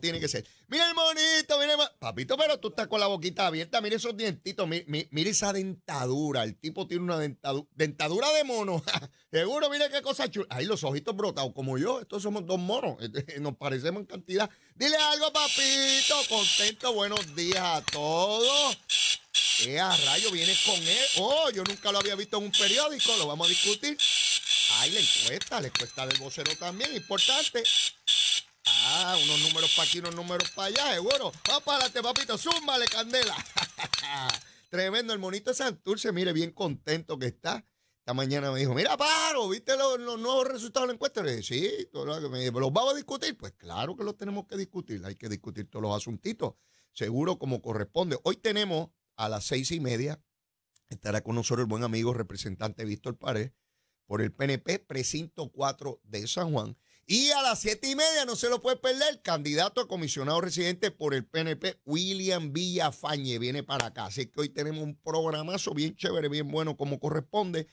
tiene que ser. Mira el monito, mire, Papito, pero tú estás con la boquita abierta. Mira esos dientitos, mire esa dentadura. El tipo tiene una dentadura, de mono. Seguro, mire qué cosa chula. Ahí los ojitos brotados, como yo. Estos somos dos monos. Eh, nos parecemos en cantidad. Dile algo, papito. Contento, buenos días a todos. ¿Qué eh, a rayo vienes con él? Oh, yo nunca lo había visto en un periódico. Lo vamos a discutir. Ay, la encuesta, la encuesta del vocero también, importante. Ah, unos números para aquí, unos números para allá, bueno, Va para papito, súmale candela. Tremendo, el monito Santurce, mire, bien contento que está. Esta mañana me dijo, mira, paro, ¿viste los, nuevos resultados de la encuesta? Le dije, sí, todo lo que me dijo, ¿los vamos a discutir? Pues claro que los tenemos que discutir, hay que discutir todos los asuntitos, seguro como corresponde. Hoy tenemos a las seis y media, estará con nosotros el buen amigo representante Víctor Pared por el PNP, precinto 4 de San Juan. Y a las siete y media no se lo puede perder candidato a comisionado residente por el PNP, William Villafañe, viene para acá. Así que hoy tenemos un programazo bien chévere, bien bueno, como corresponde.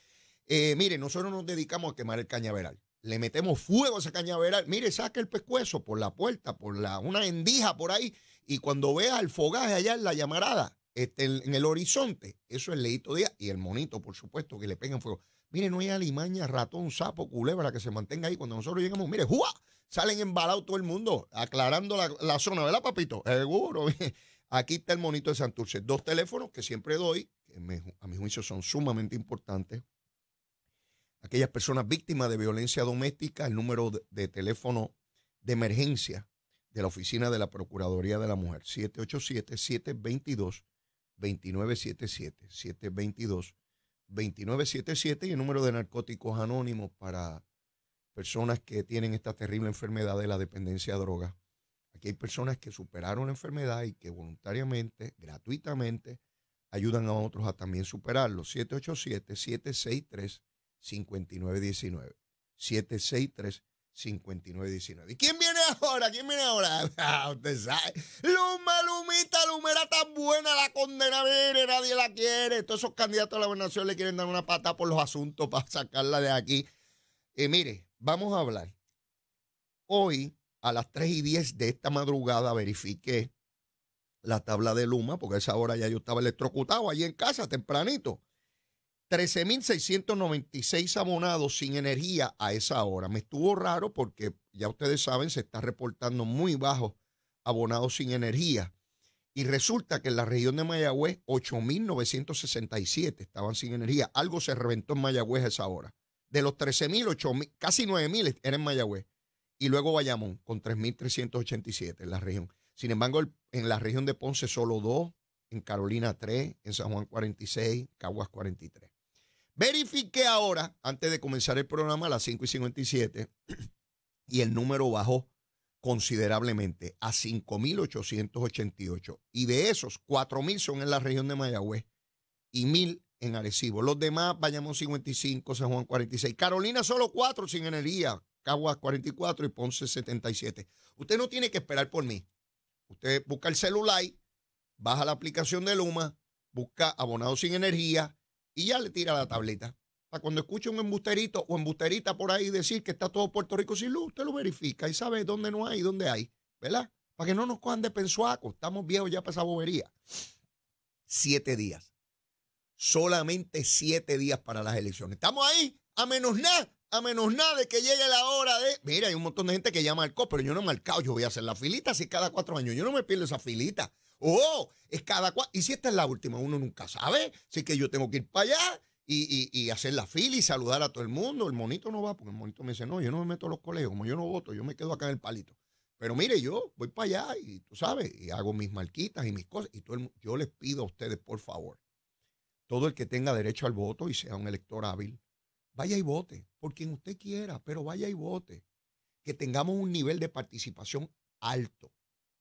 Eh, mire, nosotros nos dedicamos a quemar el cañaveral. Le metemos fuego a ese cañaveral. Mire, saque el pescuezo por la puerta, por una endija por ahí. Y cuando vea el fogaje allá en la llamarada, este, en, el horizonte, eso es Leito día, y el monito, por supuesto, que le peguen fuego. Mire, no hay alimaña, ratón, sapo, culebra que se mantenga ahí. Cuando nosotros llegamos, mire, ¡jua! Salen embalados todo el mundo, aclarando la, la zona, ¿verdad, papito? Seguro. Aquí está el monito de Santurce. Dos teléfonos que siempre doy, que a mi juicio son sumamente importantes. Aquellas personas víctimas de violencia doméstica, el número de, teléfono de emergencia de la Oficina de la Procuraduría de la Mujer, 787-722-2977. 2977 y el número de narcóticos anónimos para personas que tienen esta terrible enfermedad de la dependencia a drogas. Aquí hay personas que superaron la enfermedad y que voluntariamente, gratuitamente, ayudan a otros a también superarlo. 787-763-5919. 763 5919. ¿Y quién viene ahora? ¿Quién viene ahora? Ah, usted sabe. Luma, Lumita, Lumera tan buena, la condena viene, nadie la quiere. Todos esos candidatos a la gobernación le quieren dar una pata por los asuntos para sacarla de aquí. Y mire, vamos a hablar. Hoy, a las 3 y 10 de esta madrugada, verifiqué la tabla de Luma, porque a esa hora ya yo estaba electrocutado allí en casa, tempranito. 13.696 abonados sin energía a esa hora. Me estuvo raro porque ya ustedes saben, se está reportando muy bajo abonados sin energía. Y resulta que en la región de Mayagüez, 8.967 estaban sin energía. Algo se reventó en Mayagüez a esa hora. De los 13.000, casi 9.000 eran en Mayagüez. Y luego Bayamón, con 3.387 en la región. Sin embargo, en la región de Ponce solo dos, en Carolina tres. en San Juan 46, Caguas 43. Verifiqué ahora, antes de comenzar el programa a las 5 y 57, y el número bajó considerablemente a 5.888. Y de esos, 4.000 son en la región de Mayagüez y 1.000 en Arecibo. Los demás, Bayamón 55, San Juan 46. Carolina solo 4 sin energía, Caguas 44 y Ponce 77. Usted no tiene que esperar por mí. Usted busca el celular, baja la aplicación de Luma, busca abonado sin energía, y ya le tira la tableta. Para cuando escuche un embusterito o embusterita por ahí decir que está todo Puerto Rico sin luz, usted lo verifica y sabe dónde no hay y dónde hay, ¿verdad? Para que no nos cojan de pensuaco, estamos viejos ya para esa bobería. Siete días. Solamente siete días para las elecciones. Estamos ahí, a menos nada, a menos nada de que llegue la hora de. Mira, hay un montón de gente que ya marcó, pero yo no he marcado, yo voy a hacer la filita así cada cuatro años. Yo no me pierdo esa filita. Oh, es cada cual. Y si esta es la última, uno nunca sabe. Así que yo tengo que ir para allá y, hacer la fila y saludar a todo el mundo. El monito no va, porque el monito me dice, no, yo no me meto a los colegios, como yo no voto, yo me quedo acá en el palito. Pero mire, yo voy para allá y tú sabes, y hago mis marquitas y mis cosas. Y todo yo les pido a ustedes, por favor, todo el que tenga derecho al voto y sea un elector hábil, vaya y vote, por quien usted quiera, pero vaya y vote. Que tengamos un nivel de participación alto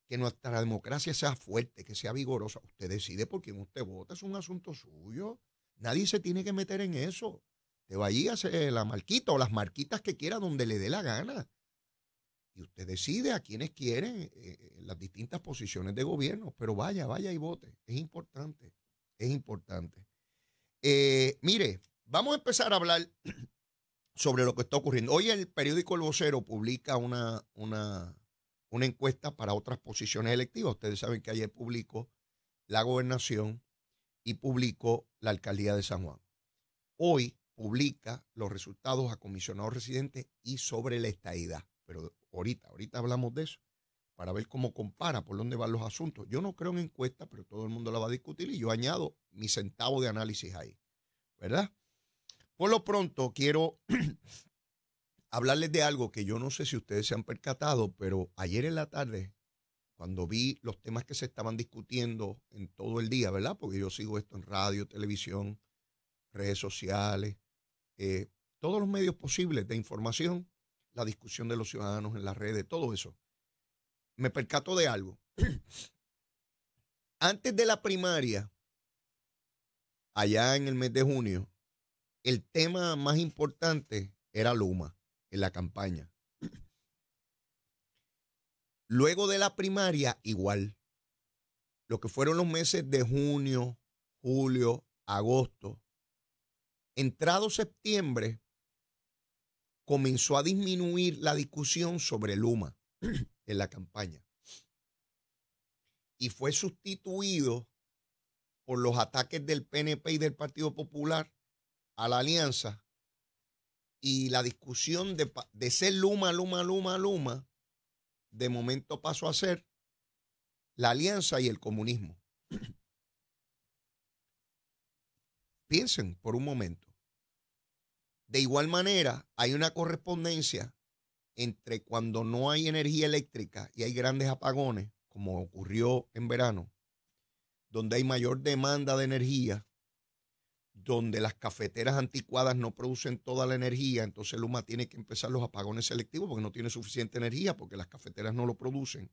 que nuestra democracia sea fuerte, que sea vigorosa. Usted decide por quién usted vota, es un asunto suyo. Nadie se tiene que meter en eso. Te va allí a hacer la marquita o las marquitas que quiera donde le dé la gana. Y usted decide a quienes quieren eh, eh, las distintas posiciones de gobierno. Pero vaya, vaya y vote. Es importante. Es importante. Eh, mire, vamos a empezar a hablar sobre lo que está ocurriendo. Hoy el periódico El Vocero publica una, una una encuesta para otras posiciones electivas. Ustedes saben que ayer publicó la gobernación y publicó la alcaldía de San Juan. Hoy publica los resultados a comisionados residentes y sobre la estaída. Pero ahorita, ahorita hablamos de eso, para ver cómo compara, por dónde van los asuntos. Yo no creo en encuesta, pero todo el mundo la va a discutir y yo añado mi centavo de análisis ahí, ¿verdad? Por lo pronto, quiero hablarles de algo que yo no sé si ustedes se han percatado, pero ayer en la tarde, cuando vi los temas que se estaban discutiendo en todo el día, ¿verdad? Porque yo sigo esto en radio, televisión, redes sociales, eh, todos los medios posibles de información, la discusión de los ciudadanos en las redes, todo eso. Me percató de algo. Antes de la primaria, allá en el mes de junio, el tema más importante era Luma la campaña. Luego de la primaria, igual. Lo que fueron los meses de junio, julio, agosto. Entrado septiembre, comenzó a disminuir la discusión sobre Luma en la campaña. Y fue sustituido por los ataques del PNP y del Partido Popular a la alianza y la discusión de, de ser Luma, Luma, Luma, Luma, de momento pasó a ser la alianza y el comunismo. Piensen por un momento. De igual manera, hay una correspondencia entre cuando no hay energía eléctrica y hay grandes apagones, como ocurrió en verano, donde hay mayor demanda de energía, donde las cafeteras anticuadas no producen toda la energía, entonces Luma tiene que empezar los apagones selectivos porque no tiene suficiente energía, porque las cafeteras no lo producen.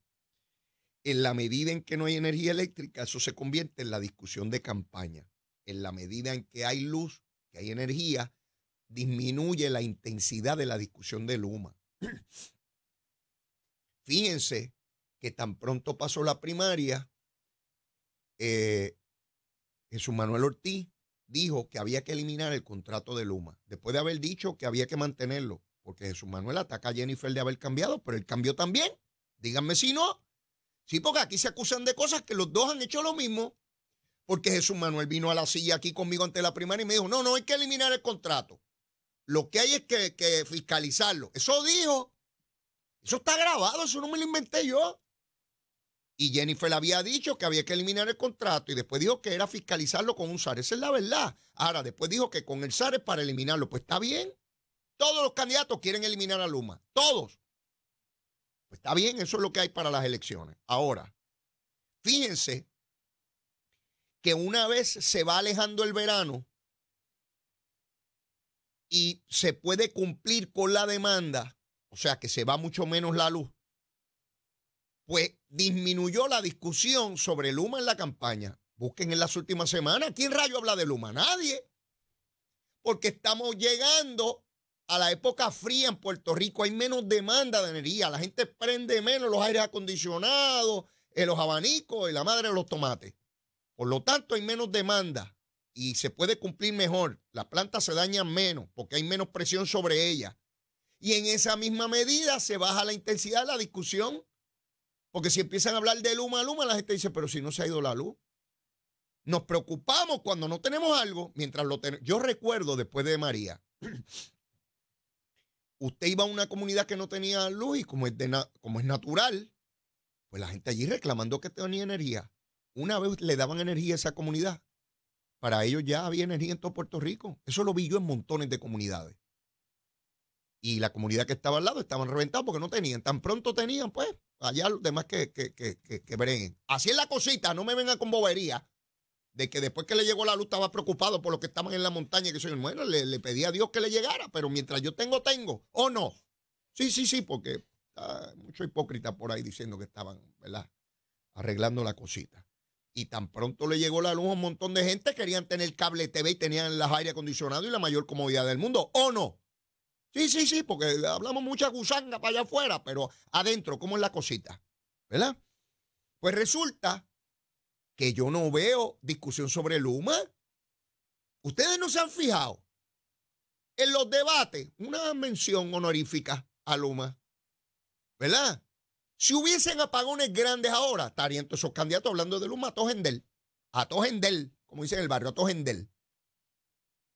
En la medida en que no hay energía eléctrica, eso se convierte en la discusión de campaña. En la medida en que hay luz, que hay energía, disminuye la intensidad de la discusión de Luma. Fíjense que tan pronto pasó la primaria, eh, Jesús Manuel Ortiz dijo que había que eliminar el contrato de Luma, después de haber dicho que había que mantenerlo, porque Jesús Manuel ataca a Jennifer de haber cambiado, pero él cambió también. Díganme si no. Sí, porque aquí se acusan de cosas que los dos han hecho lo mismo. Porque Jesús Manuel vino a la silla aquí conmigo ante la primaria y me dijo, no, no hay que eliminar el contrato. Lo que hay es que, que fiscalizarlo. Eso dijo. Eso está grabado, eso no me lo inventé yo. Y Jennifer había dicho que había que eliminar el contrato y después dijo que era fiscalizarlo con un SAR. Esa es la verdad. Ahora, después dijo que con el SAR es para eliminarlo. Pues está bien. Todos los candidatos quieren eliminar a Luma. Todos. Pues está bien, eso es lo que hay para las elecciones. Ahora, fíjense que una vez se va alejando el verano y se puede cumplir con la demanda, o sea que se va mucho menos la luz, pues disminuyó la discusión sobre Luma en la campaña. Busquen en las últimas semanas. ¿Quién rayo habla de Luma? Nadie. Porque estamos llegando a la época fría en Puerto Rico. Hay menos demanda de energía. La gente prende menos los aires acondicionados, eh, los abanicos y la madre de los tomates. Por lo tanto, hay menos demanda y se puede cumplir mejor. Las plantas se dañan menos porque hay menos presión sobre ellas. Y en esa misma medida se baja la intensidad de la discusión porque si empiezan a hablar de Luma, a Luma, la gente dice, pero si no se ha ido la luz. Nos preocupamos cuando no tenemos algo, mientras lo tenemos. Yo recuerdo después de María, usted iba a una comunidad que no tenía luz y como es, como es natural, pues la gente allí reclamando que tenía energía. Una vez le daban energía a esa comunidad, para ellos ya había energía en todo Puerto Rico. Eso lo vi yo en montones de comunidades. Y la comunidad que estaba al lado estaban reventados porque no tenían. Tan pronto tenían, pues Allá los demás que, que, que, que, Así es la cosita, no me vengan con bobería de que después que le llegó la luz estaba preocupado por lo que estaban en la montaña, que soy bueno, le, le, pedí a Dios que le llegara, pero mientras yo tengo, tengo, ¿o no? Sí, sí, sí, porque hay mucho hipócrita por ahí diciendo que estaban, ¿verdad? Arreglando la cosita. Y tan pronto le llegó la luz un montón de gente, querían tener cable TV y tenían las aire acondicionado y la mayor comodidad del mundo, ¿o no? Sí, sí, sí, porque hablamos mucha gusanga para allá afuera, pero adentro, ¿cómo es la cosita? ¿Verdad? Pues resulta que yo no veo discusión sobre Luma. Ustedes no se han fijado en los debates, una mención honorífica a Luma, ¿verdad? Si hubiesen apagones grandes ahora, estarían todos esos candidatos hablando de Luma a Tojendel, a Tojendel, como dicen en el barrio, a Tojendel.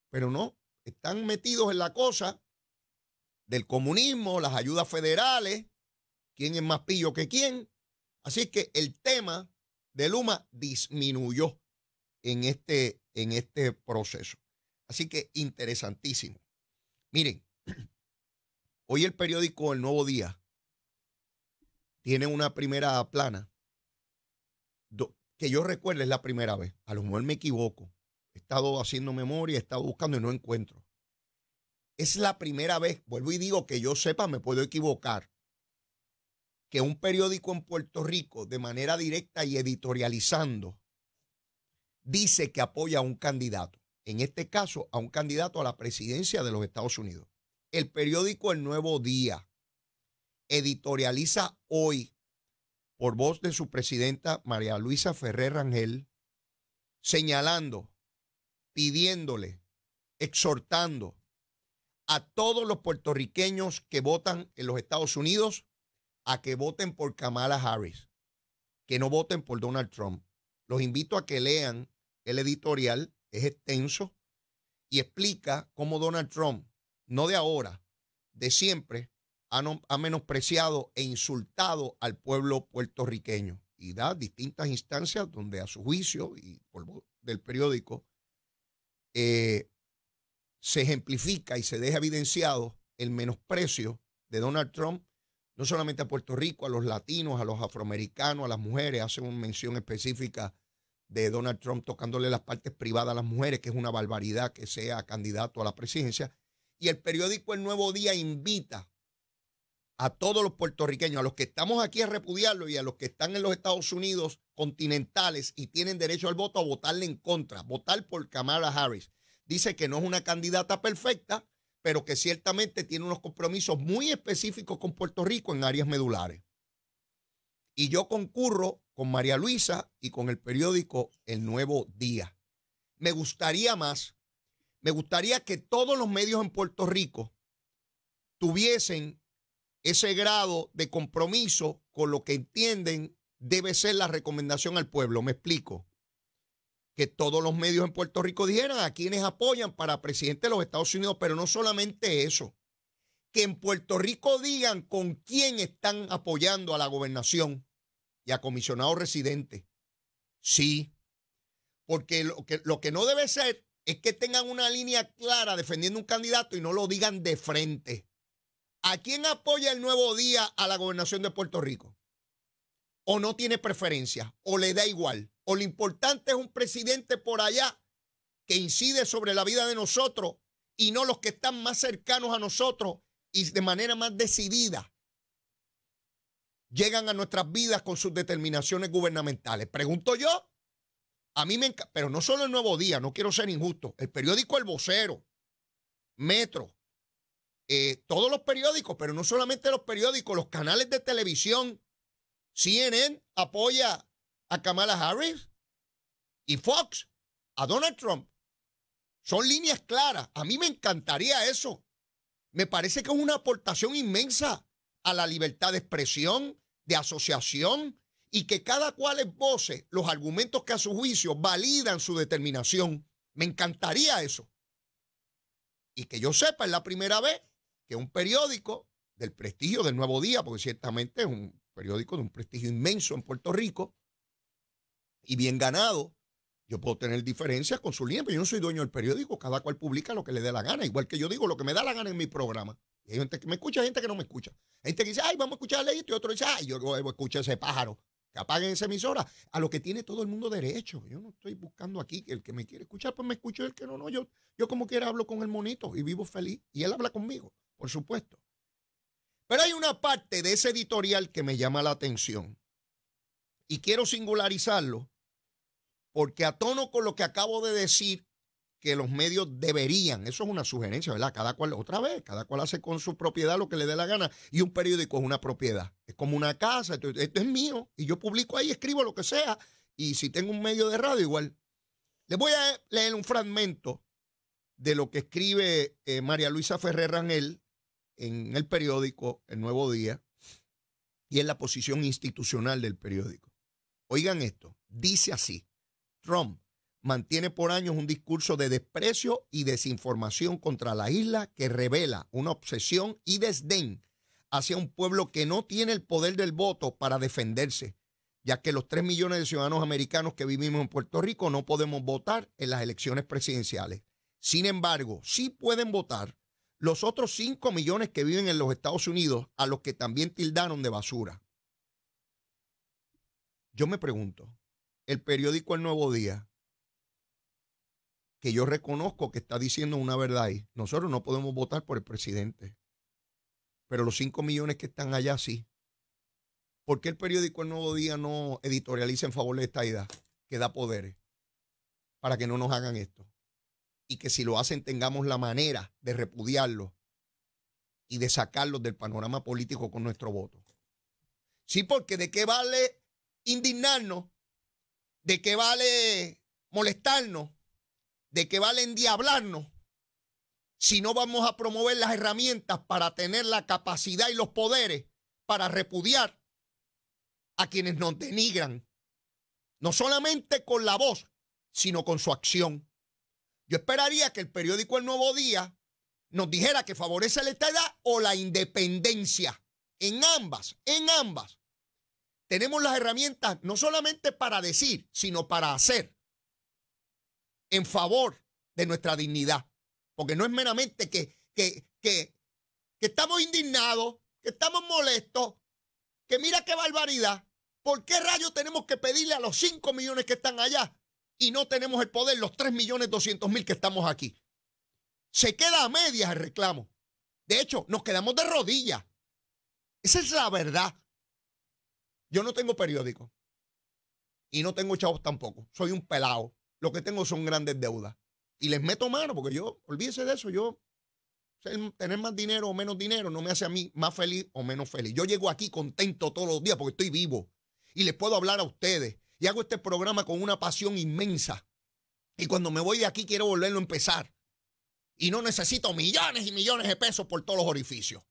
Pero no, están metidos en la cosa del comunismo, las ayudas federales, quién es más pillo que quién. Así que el tema de Luma disminuyó en este, en este proceso. Así que interesantísimo. Miren, hoy el periódico El Nuevo Día tiene una primera plana que yo recuerdo es la primera vez. A lo mejor me equivoco. He estado haciendo memoria, he estado buscando y no encuentro. Es la primera vez, vuelvo y digo que yo sepa, me puedo equivocar, que un periódico en Puerto Rico, de manera directa y editorializando, dice que apoya a un candidato, en este caso a un candidato a la presidencia de los Estados Unidos. El periódico El Nuevo Día editorializa hoy, por voz de su presidenta María Luisa Ferrer Rangel, señalando, pidiéndole, exhortando a todos los puertorriqueños que votan en los Estados Unidos a que voten por Kamala Harris, que no voten por Donald Trump. Los invito a que lean el editorial, es extenso, y explica cómo Donald Trump, no de ahora, de siempre, ha, menospreciado e insultado al pueblo puertorriqueño y da distintas instancias donde a su juicio y por, del periódico eh, se ejemplifica y se deja evidenciado el menosprecio de Donald Trump, no solamente a Puerto Rico, a los latinos, a los afroamericanos, a las mujeres, hacen una mención específica de Donald Trump tocándole las partes privadas a las mujeres, que es una barbaridad que sea candidato a la presidencia. Y el periódico El Nuevo Día invita a todos los puertorriqueños, a los que estamos aquí a repudiarlo y a los que están en los Estados Unidos continentales y tienen derecho al voto, a votarle en contra, votar por Kamala Harris dice que no es una candidata perfecta, pero que ciertamente tiene unos compromisos muy específicos con Puerto Rico en áreas medulares. Y yo concurro con María Luisa y con el periódico El Nuevo Día. Me gustaría más, me gustaría que todos los medios en Puerto Rico tuviesen ese grado de compromiso con lo que entienden debe ser la recomendación al pueblo. Me explico que todos los medios en Puerto Rico dijeran a quienes apoyan para presidente de los Estados Unidos, pero no solamente eso, que en Puerto Rico digan con quién están apoyando a la gobernación y a comisionados residentes. Sí, porque lo que, lo que no debe ser es que tengan una línea clara defendiendo un candidato y no lo digan de frente. ¿A quién apoya el nuevo día a la gobernación de Puerto Rico? ¿O no tiene preferencia? ¿O le da igual? o lo importante es un presidente por allá que incide sobre la vida de nosotros y no los que están más cercanos a nosotros y de manera más decidida llegan a nuestras vidas con sus determinaciones gubernamentales. Pregunto yo, a mí me encanta, pero no solo el Nuevo Día, no quiero ser injusto, el periódico El Vocero, Metro, eh, todos los periódicos, pero no solamente los periódicos, los canales de televisión, CNN apoya a Kamala Harris y Fox a Donald Trump. Son líneas claras. A mí me encantaría eso. Me parece que es una aportación inmensa a la libertad de expresión, de asociación y que cada cual esboce los argumentos que a su juicio validan su determinación. Me encantaría eso. Y que yo sepa, es la primera vez que un periódico del prestigio del Nuevo Día, porque ciertamente es un periódico de un prestigio inmenso en Puerto Rico, y bien ganado, yo puedo tener diferencias con su línea, pero yo no soy dueño del periódico, cada cual publica lo que le dé la gana, igual que yo digo lo que me da la gana en mi programa. Y hay gente que me escucha, hay gente que no me escucha. Hay gente que dice, ay, vamos a escucharle esto, y otro dice, ay, yo, escucho escuché ese pájaro. Que apaguen esa emisora, a lo que tiene todo el mundo derecho. Yo no estoy buscando aquí que el que me quiere escuchar, pues me escucho, el que no, no. Yo, yo como quiera hablo con el monito y vivo feliz. Y él habla conmigo, por supuesto. Pero hay una parte de ese editorial que me llama la atención. Y quiero singularizarlo porque atono tono con lo que acabo de decir, que los medios deberían, eso es una sugerencia, ¿verdad? Cada cual, otra vez, cada cual hace con su propiedad lo que le dé la gana, y un periódico es una propiedad, es como una casa, esto, es mío, y yo publico ahí, escribo lo que sea, y si tengo un medio de radio, igual. Les voy a leer un fragmento de lo que escribe eh, María Luisa Ferrer Rangel en el periódico El Nuevo Día y en la posición institucional del periódico. Oigan esto, dice así. Trump mantiene por años un discurso de desprecio y desinformación contra la isla que revela una obsesión y desdén hacia un pueblo que no tiene el poder del voto para defenderse, ya que los 3 millones de ciudadanos americanos que vivimos en Puerto Rico no podemos votar en las elecciones presidenciales. Sin embargo, sí pueden votar los otros 5 millones que viven en los Estados Unidos, a los que también tildaron de basura. Yo me pregunto, el periódico El Nuevo Día, que yo reconozco que está diciendo una verdad ahí. Nosotros no podemos votar por el presidente, pero los 5 millones que están allá sí. ¿Por qué el periódico El Nuevo Día no editorializa en favor de esta idea que da poderes para que no nos hagan esto? Y que si lo hacen tengamos la manera de repudiarlo y de sacarlos del panorama político con nuestro voto. Sí, porque de qué vale indignarnos ¿De qué vale molestarnos? ¿De qué vale endiablarnos? Si no vamos a promover las herramientas para tener la capacidad y los poderes para repudiar a quienes nos denigran. No solamente con la voz, sino con su acción. Yo esperaría que el periódico El Nuevo Día nos dijera que favorece la estadidad o la independencia. En ambas, en ambas tenemos las herramientas no solamente para decir, sino para hacer en favor de nuestra dignidad. Porque no es meramente que, que, que, estamos indignados, que estamos molestos, que mira qué barbaridad. ¿Por qué rayos tenemos que pedirle a los 5 millones que están allá y no tenemos el poder, los 3 millones 200 mil que estamos aquí? Se queda a medias el reclamo. De hecho, nos quedamos de rodillas. Esa es la verdad. Yo no tengo periódico y no tengo chavos tampoco. Soy un pelado. Lo que tengo son grandes deudas. Y les meto mano porque yo, olvídese de eso, yo, tener más dinero o menos dinero no me hace a mí más feliz o menos feliz. Yo llego aquí contento todos los días porque estoy vivo y les puedo hablar a ustedes y hago este programa con una pasión inmensa. Y cuando me voy de aquí quiero volverlo a empezar. Y no necesito millones y millones de pesos por todos los orificios.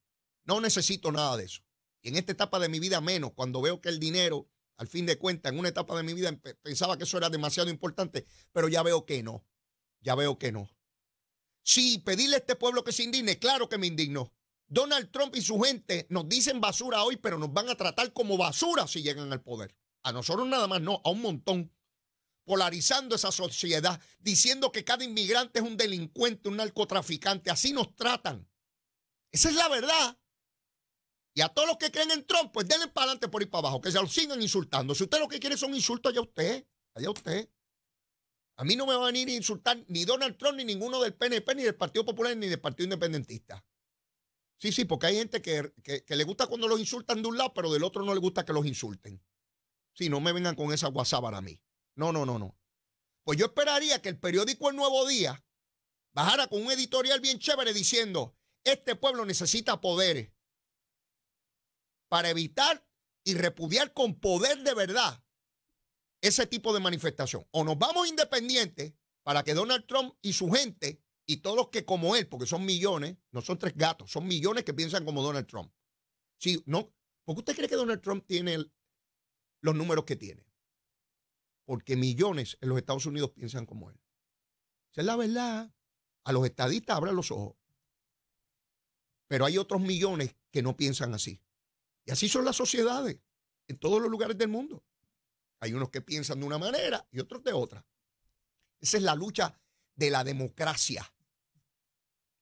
No necesito nada de eso. Y en esta etapa de mi vida menos, cuando veo que el dinero, al fin de cuentas, en una etapa de mi vida pensaba que eso era demasiado importante, pero ya veo que no, ya veo que no. Sí, pedirle a este pueblo que se indigne, claro que me indigno. Donald Trump y su gente nos dicen basura hoy, pero nos van a tratar como basura si llegan al poder. A nosotros nada más no, a un montón. Polarizando esa sociedad, diciendo que cada inmigrante es un delincuente, un narcotraficante. Así nos tratan. Esa es la verdad. Y a todos los que creen en Trump, pues denle para adelante por ir para abajo, que se lo sigan insultando. Si usted lo que quiere son insultos, allá usted, allá usted. A mí no me van a ir a insultar ni Donald Trump, ni ninguno del PNP, ni del Partido Popular, ni del Partido Independentista. Sí, sí, porque hay gente que, le gusta cuando los insultan de un lado, pero del otro no le gusta que los insulten. Si no me vengan con esa whatsapp a mí. No, no, no, no. Pues yo esperaría que el periódico El Nuevo Día bajara con un editorial bien chévere diciendo, este pueblo necesita poderes para evitar y repudiar con poder de verdad ese tipo de manifestación. O nos vamos independientes para que Donald Trump y su gente y todos los que como él, porque son millones, no son tres gatos, son millones que piensan como Donald Trump. ¿Por no, usted cree que Donald Trump tiene los números que tiene. Porque millones en los Estados Unidos piensan como él. Esa es la verdad. A los estadistas abran los ojos. Pero hay otros millones que no piensan así. Y así son las sociedades en todos los lugares del mundo. Hay unos que piensan de una manera y otros de otra. Esa es la lucha de la democracia.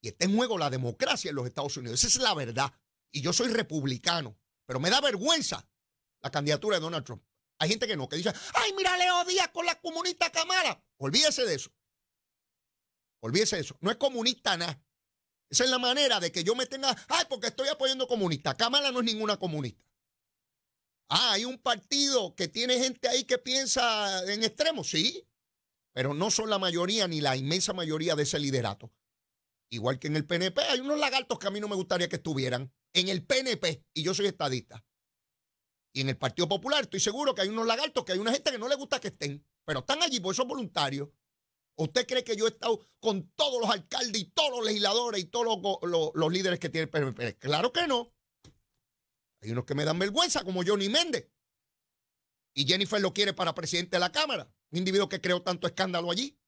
Y está en juego la democracia en los Estados Unidos. Esa es la verdad. Y yo soy republicano, pero me da vergüenza la candidatura de Donald Trump. Hay gente que no, que dice, ay, mira le Díaz con la comunista Camara. Olvídese de eso. Olvídese de eso. No es comunista nada. Esa es la manera de que yo me tenga, ay, porque estoy apoyando comunista. Cámara no es ninguna comunista. Ah, hay un partido que tiene gente ahí que piensa en extremos, sí, pero no son la mayoría ni la inmensa mayoría de ese liderato. Igual que en el PNP, hay unos lagartos que a mí no me gustaría que estuvieran. En el PNP, y yo soy estadista. Y en el Partido Popular, estoy seguro que hay unos lagartos que hay una gente que no le gusta que estén, pero están allí por esos voluntarios. ¿Usted cree que yo he estado con todos los alcaldes y todos los legisladores y todos los, líderes que tienen? Claro que no. Hay unos que me dan vergüenza, como Johnny Méndez. Y Jennifer lo quiere para presidente de la Cámara. Un individuo que creó tanto escándalo allí.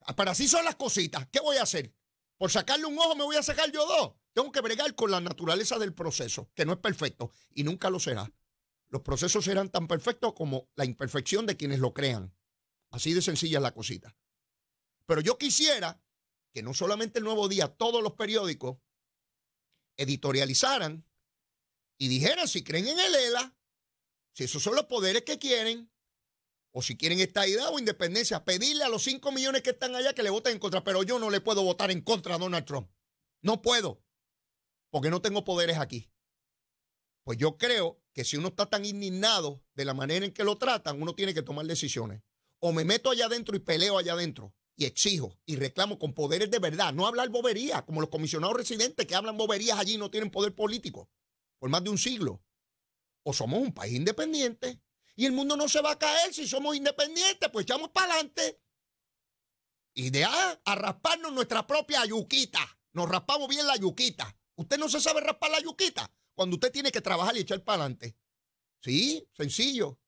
Ah, para así son las cositas. ¿Qué voy a hacer? Por sacarle un ojo me voy a sacar yo dos. Tengo que bregar con la naturaleza del proceso, que no es perfecto y nunca lo será. Los procesos serán tan perfectos como la imperfección de quienes lo crean. Así de sencilla es la cosita. Pero yo quisiera que no solamente el Nuevo Día, todos los periódicos editorializaran y dijeran si creen en el ELA, si esos son los poderes que quieren, o si quieren esta idea o independencia, pedirle a los 5 millones que están allá que le voten en contra. Pero yo no le puedo votar en contra a Donald Trump. No puedo, porque no tengo poderes aquí. Pues yo creo que si uno está tan indignado de la manera en que lo tratan, uno tiene que tomar decisiones o me meto allá adentro y peleo allá adentro y exijo y reclamo con poderes de verdad, no hablar bobería, como los comisionados residentes que hablan boberías allí y no tienen poder político por más de un siglo. O somos un país independiente y el mundo no se va a caer si somos independientes, pues echamos para adelante. Y de a rasparnos nuestra propia yuquita. Nos raspamos bien la yuquita. Usted no se sabe raspar la yuquita cuando usted tiene que trabajar y echar para adelante. Sí, sencillo.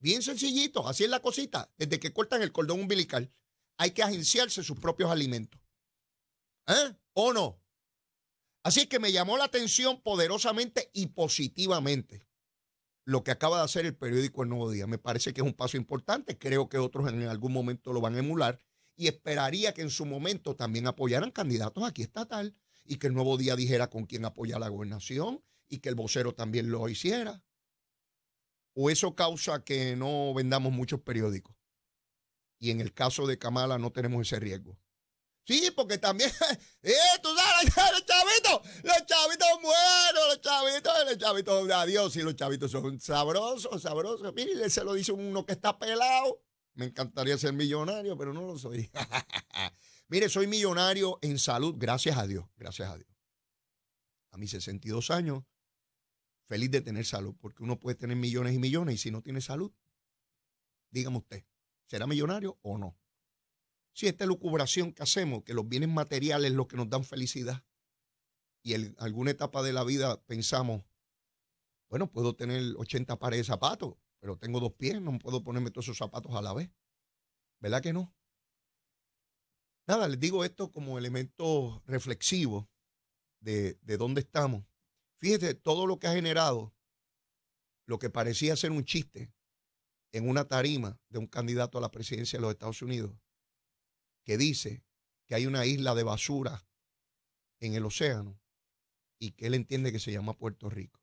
Bien sencillito, así es la cosita. Desde que cortan el cordón umbilical, hay que agenciarse sus propios alimentos. ¿Eh? ¿O no? Así que me llamó la atención poderosamente y positivamente lo que acaba de hacer el periódico El Nuevo Día. Me parece que es un paso importante. Creo que otros en algún momento lo van a emular y esperaría que en su momento también apoyaran candidatos aquí estatal y que el Nuevo Día dijera con quién apoya la gobernación y que el vocero también lo hiciera o eso causa que no vendamos muchos periódicos. Y en el caso de Kamala no tenemos ese riesgo. Sí, porque también, eh, tú sabes, los chavitos, los chavitos buenos, los chavitos, los chavitos, adiós, Sí, los chavitos son sabrosos, sabrosos. Mire, se lo dice uno que está pelado. Me encantaría ser millonario, pero no lo soy. Mire, soy millonario en salud, gracias a Dios, gracias a Dios. A mis 62 años, feliz de tener salud, porque uno puede tener millones y millones y si no tiene salud, dígame usted, ¿será millonario o no? Si esta lucubración que hacemos, que los bienes materiales los que nos dan felicidad, y en alguna etapa de la vida pensamos, bueno, puedo tener 80 pares de zapatos, pero tengo dos pies, no puedo ponerme todos esos zapatos a la vez. ¿Verdad que no? Nada, les digo esto como elemento reflexivo de, de dónde estamos Fíjese todo lo que ha generado, lo que parecía ser un chiste en una tarima de un candidato a la presidencia de los Estados Unidos, que dice que hay una isla de basura en el océano y que él entiende que se llama Puerto Rico.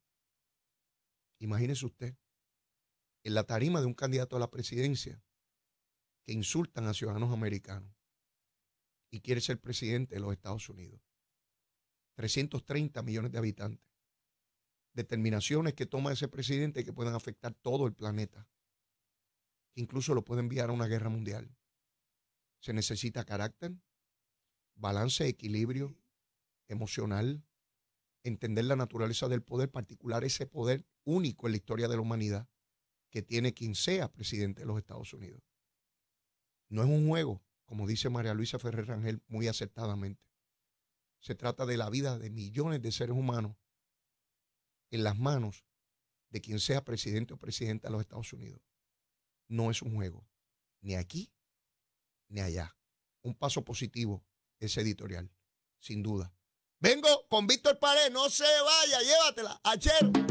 Imagínese usted, en la tarima de un candidato a la presidencia, que insultan a ciudadanos americanos y quiere ser presidente de los Estados Unidos. 330 millones de habitantes determinaciones que toma ese presidente que puedan afectar todo el planeta. Incluso lo puede enviar a una guerra mundial. Se necesita carácter, balance, equilibrio emocional, entender la naturaleza del poder, particular ese poder único en la historia de la humanidad que tiene quien sea presidente de los Estados Unidos. No es un juego, como dice María Luisa Ferrer Rangel muy acertadamente. Se trata de la vida de millones de seres humanos en las manos de quien sea presidente o presidenta de los Estados Unidos. No es un juego, ni aquí ni allá. Un paso positivo ese editorial, sin duda. Vengo con Víctor Pared, no se vaya, llévatela. Ayer.